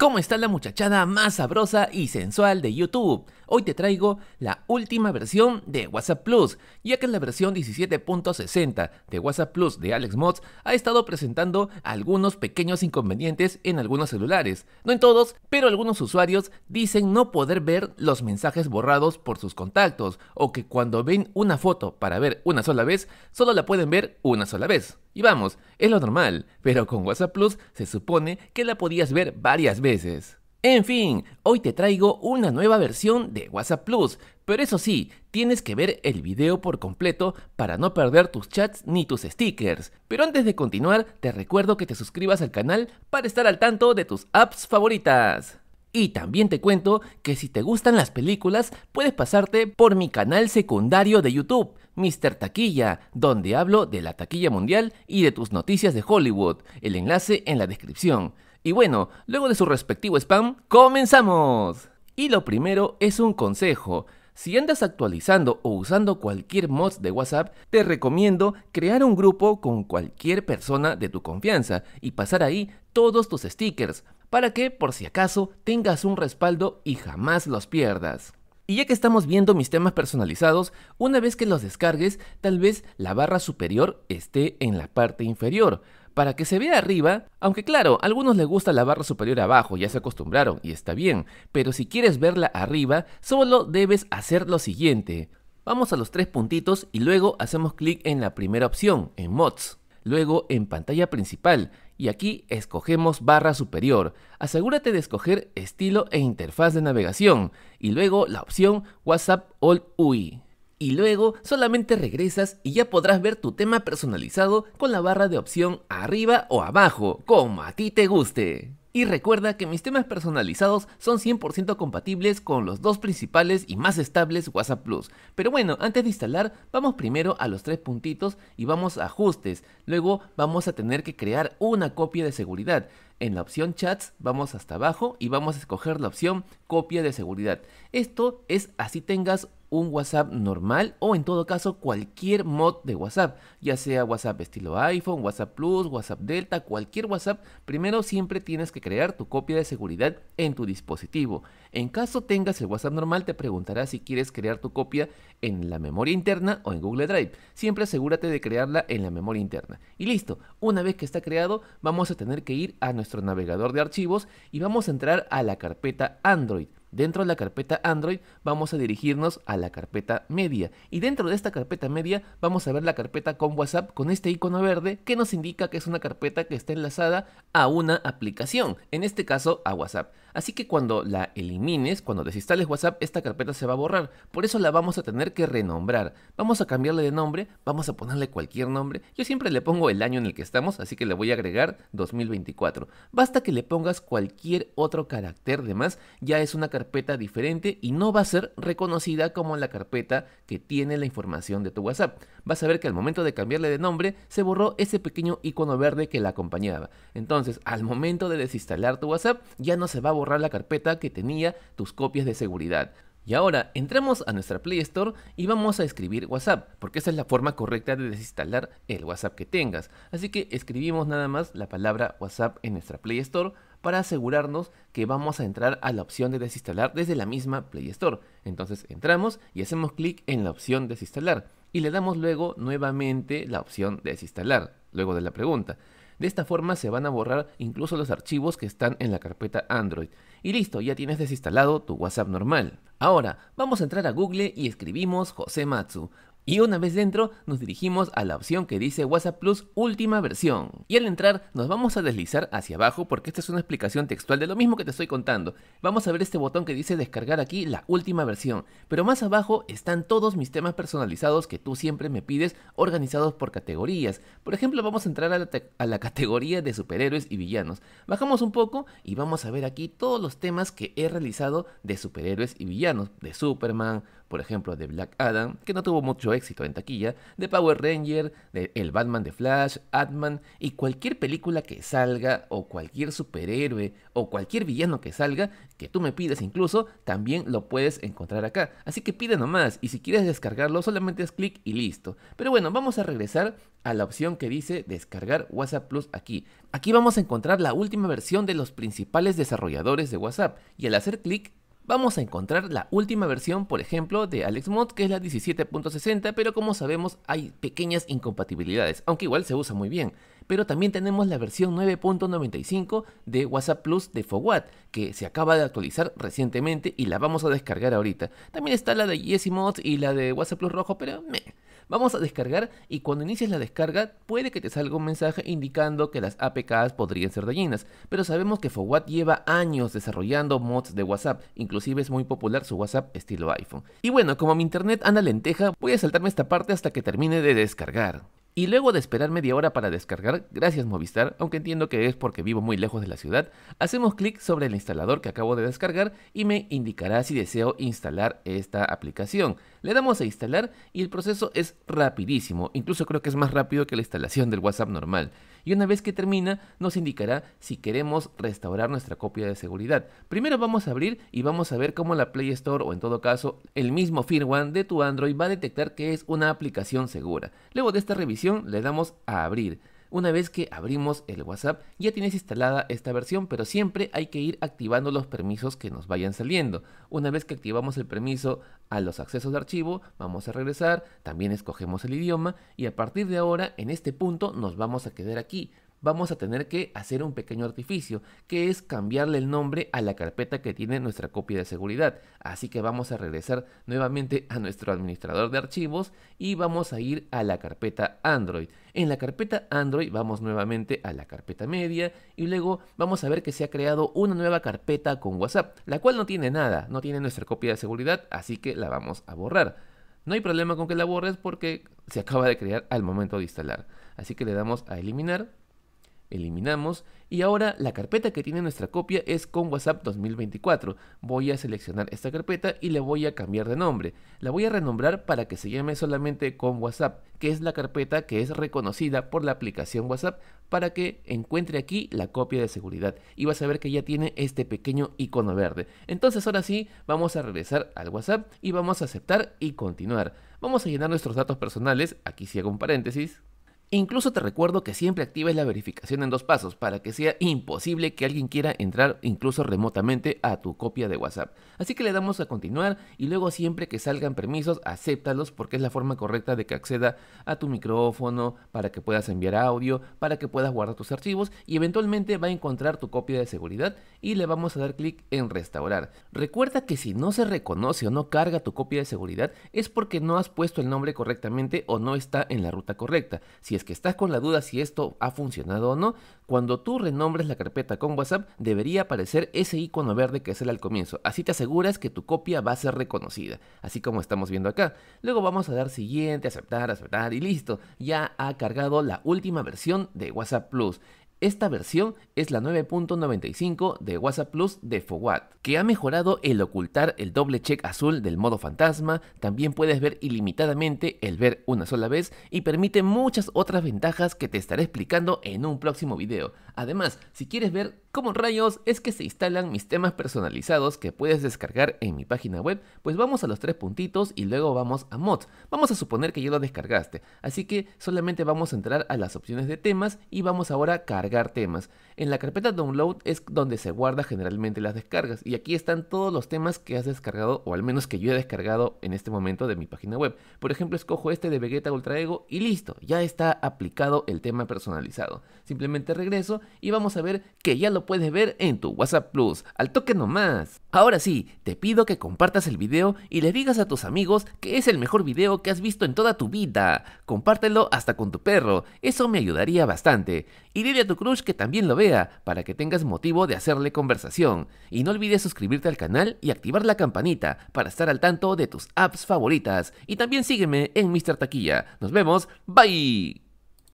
¿Cómo está la muchachada más sabrosa y sensual de YouTube? Hoy te traigo la última versión de WhatsApp Plus, ya que la versión 17.60 de WhatsApp Plus de Alex Mods ha estado presentando algunos pequeños inconvenientes en algunos celulares. No en todos, pero algunos usuarios dicen no poder ver los mensajes borrados por sus contactos, o que cuando ven una foto para ver una sola vez, solo la pueden ver una sola vez. Y vamos, es lo normal, pero con WhatsApp Plus se supone que la podías ver varias veces. En fin, hoy te traigo una nueva versión de WhatsApp Plus, pero eso sí, tienes que ver el video por completo para no perder tus chats ni tus stickers. Pero antes de continuar, te recuerdo que te suscribas al canal para estar al tanto de tus apps favoritas. Y también te cuento que si te gustan las películas, puedes pasarte por mi canal secundario de YouTube Mr. Taquilla, donde hablo de la taquilla mundial y de tus noticias de Hollywood. El enlace en la descripción. Y bueno, luego de su respectivo spam, comenzamos. Y lo primero es un consejo. Si andas actualizando o usando cualquier mod de WhatsApp, te recomiendo crear un grupo con cualquier persona de tu confianza y pasar ahí todos tus stickers, para que por si acaso tengas un respaldo y jamás los pierdas. Y ya que estamos viendo mis temas personalizados, una vez que los descargues, tal vez la barra superior esté en la parte inferior. Para que se vea arriba, aunque claro, a algunos les gusta la barra superior abajo, ya se acostumbraron y está bien, pero si quieres verla arriba, solo debes hacer lo siguiente. Vamos a los tres puntitos y luego hacemos clic en la primera opción, en Mods, luego en pantalla principal y aquí escogemos barra superior. Asegúrate de escoger estilo e interfaz de navegación y luego la opción WhatsApp All UI. Y luego solamente regresas y ya podrás ver tu tema personalizado con la barra de opción arriba o abajo, como a ti te guste. Y recuerda que mis temas personalizados son 100% compatibles con los dos principales y más estables WhatsApp Plus. Pero bueno, antes de instalar, vamos primero a los tres puntitos y vamos a ajustes. Luego vamos a tener que crear una copia de seguridad en la opción chats vamos hasta abajo y vamos a escoger la opción copia de seguridad. Esto es así tengas un WhatsApp normal o en todo caso cualquier mod de WhatsApp, ya sea WhatsApp estilo iPhone, WhatsApp Plus, WhatsApp Delta, cualquier WhatsApp, primero siempre tienes que crear tu copia de seguridad en tu dispositivo. En caso tengas el WhatsApp normal te preguntará si quieres crear tu copia en la memoria interna o en Google Drive. Siempre asegúrate de crearla en la memoria interna. Y listo, una vez que está creado vamos a tener que ir a nuestro navegador de archivos y vamos a entrar a la carpeta Android. Dentro de la carpeta Android vamos a dirigirnos a la carpeta media y dentro de esta carpeta media vamos a ver la carpeta con WhatsApp con este icono verde que nos indica que es una carpeta que está enlazada a una aplicación, en este caso a WhatsApp. Así que cuando la elimines, cuando desinstales WhatsApp, esta carpeta se va a borrar. Por eso la vamos a tener que renombrar. Vamos a cambiarle de nombre, vamos a ponerle cualquier nombre. Yo siempre le pongo el año en el que estamos, así que le voy a agregar 2024. Basta que le pongas cualquier otro carácter de más, ya es una carpeta diferente y no va a ser reconocida como la carpeta que tiene la información de tu WhatsApp. Vas a ver que al momento de cambiarle de nombre se borró ese pequeño icono verde que la acompañaba. Entonces, al momento de desinstalar tu WhatsApp, ya no se va a borrar la carpeta que tenía tus copias de seguridad. Y ahora entramos a nuestra Play Store y vamos a escribir WhatsApp, porque esa es la forma correcta de desinstalar el WhatsApp que tengas. Así que escribimos nada más la palabra WhatsApp en nuestra Play Store para asegurarnos que vamos a entrar a la opción de desinstalar desde la misma Play Store. Entonces entramos y hacemos clic en la opción desinstalar y le damos luego nuevamente la opción desinstalar, luego de la pregunta. De esta forma se van a borrar incluso los archivos que están en la carpeta Android. Y listo, ya tienes desinstalado tu WhatsApp normal. Ahora, vamos a entrar a Google y escribimos José Matsu. Y una vez dentro nos dirigimos a la opción que dice WhatsApp Plus última versión. Y al entrar nos vamos a deslizar hacia abajo porque esta es una explicación textual de lo mismo que te estoy contando. Vamos a ver este botón que dice descargar aquí la última versión. Pero más abajo están todos mis temas personalizados que tú siempre me pides organizados por categorías. Por ejemplo vamos a entrar a la, categoría de superhéroes y villanos. Bajamos un poco y vamos a ver aquí todos los temas que he realizado de superhéroes y villanos. De Superman, por ejemplo de Black Adam, que no tuvo mucho éxito en taquilla, de Power Ranger, de El Batman de Flash, Atman y cualquier película que salga o cualquier superhéroe o cualquier villano que salga, que tú me pides incluso, también lo puedes encontrar acá. Así que pide nomás y si quieres descargarlo solamente es clic y listo. Pero bueno, vamos a regresar a la opción que dice descargar WhatsApp Plus aquí. Aquí vamos a encontrar la última versión de los principales desarrolladores de WhatsApp y al hacer clic vamos a encontrar la última versión, por ejemplo, de AlexMod, que es la 17.60, pero como sabemos hay pequeñas incompatibilidades, aunque igual se usa muy bien. Pero también tenemos la versión 9.95 de WhatsApp Plus de Fowat, que se acaba de actualizar recientemente y la vamos a descargar ahorita. También está la de YesiMod y la de WhatsApp Plus Rojo, pero meh. Vamos a descargar y cuando inicies la descarga puede que te salga un mensaje indicando que las APKs podrían ser dañinas, pero sabemos que Fowat lleva años desarrollando mods de WhatsApp, inclusive es muy popular su WhatsApp estilo iPhone. Y bueno, como mi internet anda lenteja, voy a saltarme esta parte hasta que termine de descargar. Y luego de esperar media hora para descargar, gracias Movistar, aunque entiendo que es porque vivo muy lejos de la ciudad, hacemos clic sobre el instalador que acabo de descargar y me indicará si deseo instalar esta aplicación. Le damos a instalar y el proceso es rapidísimo, incluso creo que es más rápido que la instalación del WhatsApp normal. Y una vez que termina, nos indicará si queremos restaurar nuestra copia de seguridad. Primero vamos a abrir y vamos a ver cómo la Play Store o en todo caso el mismo firmware de tu Android va a detectar que es una aplicación segura. Luego de esta revisión le damos a abrir. Una vez que abrimos el WhatsApp ya tienes instalada esta versión, pero siempre hay que ir activando los permisos que nos vayan saliendo. Una vez que activamos el permiso a los accesos de archivo, vamos a regresar, también escogemos el idioma y a partir de ahora en este punto nos vamos a quedar aquí vamos a tener que hacer un pequeño artificio, que es cambiarle el nombre a la carpeta que tiene nuestra copia de seguridad. Así que vamos a regresar nuevamente a nuestro administrador de archivos y vamos a ir a la carpeta Android. En la carpeta Android vamos nuevamente a la carpeta media y luego vamos a ver que se ha creado una nueva carpeta con WhatsApp, la cual no tiene nada, no tiene nuestra copia de seguridad, así que la vamos a borrar. No hay problema con que la borres porque se acaba de crear al momento de instalar. Así que le damos a eliminar eliminamos y ahora la carpeta que tiene nuestra copia es con WhatsApp 2024. Voy a seleccionar esta carpeta y le voy a cambiar de nombre. La voy a renombrar para que se llame solamente con WhatsApp, que es la carpeta que es reconocida por la aplicación WhatsApp para que encuentre aquí la copia de seguridad y vas a ver que ya tiene este pequeño icono verde. Entonces ahora sí, vamos a regresar al WhatsApp y vamos a aceptar y continuar. Vamos a llenar nuestros datos personales, aquí si hago un paréntesis, Incluso te recuerdo que siempre actives la verificación en dos pasos para que sea imposible que alguien quiera entrar incluso remotamente a tu copia de WhatsApp. Así que le damos a continuar y luego siempre que salgan permisos, acéptalos porque es la forma correcta de que acceda a tu micrófono, para que puedas enviar audio, para que puedas guardar tus archivos y eventualmente va a encontrar tu copia de seguridad y le vamos a dar clic en restaurar. Recuerda que si no se reconoce o no carga tu copia de seguridad es porque no has puesto el nombre correctamente o no está en la ruta correcta que estás con la duda si esto ha funcionado o no, cuando tú renombres la carpeta con WhatsApp debería aparecer ese icono verde que es el al comienzo. Así te aseguras que tu copia va a ser reconocida, así como estamos viendo acá. Luego vamos a dar siguiente, aceptar, aceptar y listo. Ya ha cargado la última versión de WhatsApp Plus. Esta versión es la 9.95 de WhatsApp Plus de Fowat, que ha mejorado el ocultar el doble check azul del modo fantasma, también puedes ver ilimitadamente el ver una sola vez y permite muchas otras ventajas que te estaré explicando en un próximo video. Además, si quieres ver cómo rayos es que se instalan mis temas personalizados que puedes descargar en mi página web, pues vamos a los tres puntitos y luego vamos a mods. Vamos a suponer que ya lo descargaste, así que solamente vamos a entrar a las opciones de temas y vamos ahora a cargar temas. En la carpeta download es donde se guarda generalmente las descargas y aquí están todos los temas que has descargado o al menos que yo he descargado en este momento de mi página web. Por ejemplo, escojo este de Vegeta Ultra Ego y listo, ya está aplicado el tema personalizado. Simplemente regreso y vamos a ver que ya lo puedes ver en tu WhatsApp Plus. Al toque nomás. Ahora sí, te pido que compartas el vídeo y le digas a tus amigos que es el mejor vídeo que has visto en toda tu vida. Compártelo hasta con tu perro, eso me ayudaría bastante. Y dile a tu crush que también lo vea para que tengas motivo de hacerle conversación. Y no olvides suscribirte al canal y activar la campanita para estar al tanto de tus apps favoritas. Y también sígueme en Mr. Taquilla. Nos vemos. Bye.